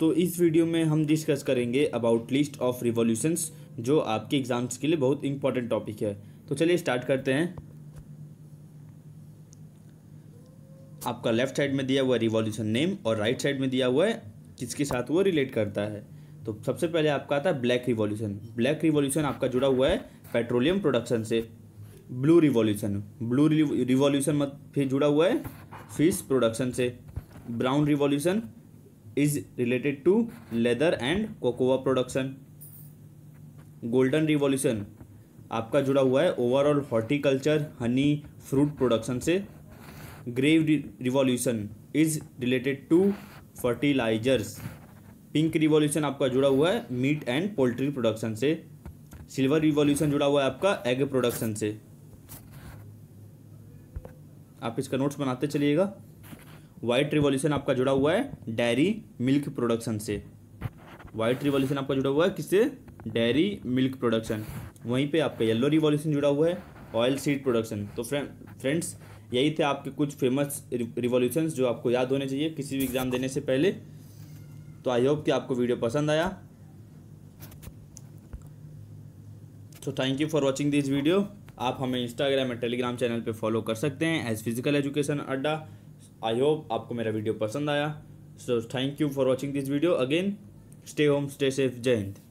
तो इस वीडियो में हम डिस्कस करेंगे अबाउट लिस्ट ऑफ रिवोल्यूशंस जो आपके एग्ज़ाम्स के लिए बहुत इंपॉर्टेंट टॉपिक है तो चलिए स्टार्ट करते हैं आपका लेफ्ट साइड में दिया हुआ रिवॉल्यूशन नेम और राइट साइड में दिया हुआ है किसके साथ वो रिलेट करता है तो सबसे पहले आपका आता है ब्लैक रिवॉल्यूशन ब्लैक रिवॉल्यूशन आपका जुड़ा हुआ है पेट्रोलियम प्रोडक्शन से ब्लू रिवॉल्यूशन ब्लू रिवॉल्यूशन मत फिर जुड़ा हुआ है फिश प्रोडक्शन से brown revolution is related to leather and cocoa production golden revolution आपका जुड़ा हुआ है overall horticulture honey fruit production से grey revolution is related to fertilizers pink revolution आपका जुड़ा हुआ है मीट एंड पोल्ट्री प्रोडक्शन से सिल्वर रिवॉल्यूशन जुड़ा हुआ है आपका एग प्रोडक्शन से आप इसका नोट्स बनाते चलिएगा व्हाइट रिवॉल्यूशन आपका जुड़ा हुआ है डेयरी मिल्क प्रोडक्शन से वाइट रिवॉल्यूशन आपका जुड़ा हुआ है किससे डेयरी मिल्क प्रोडक्शन वहीं पे आपका येलो रिवॉल्यूशन जुड़ा हुआ है ऑयल सीड प्रोडक्शन तो फ्रेंड्स यही थे आपके कुछ फेमस रिवॉल्यूशन जो आपको याद होने चाहिए किसी भी एग्ज़ाम देने से पहले तो आई होप कि आपको वीडियो पसंद आया so thank you for watching this video आप हमें इंस्टाग्राम एंड टेलीग्राम चैनल पे फॉलो कर सकते हैं एज फिजिकल एजुकेशन अड्डा आई होप आपको मेरा वीडियो पसंद आया so thank you for watching this video again stay home stay safe Jai Hind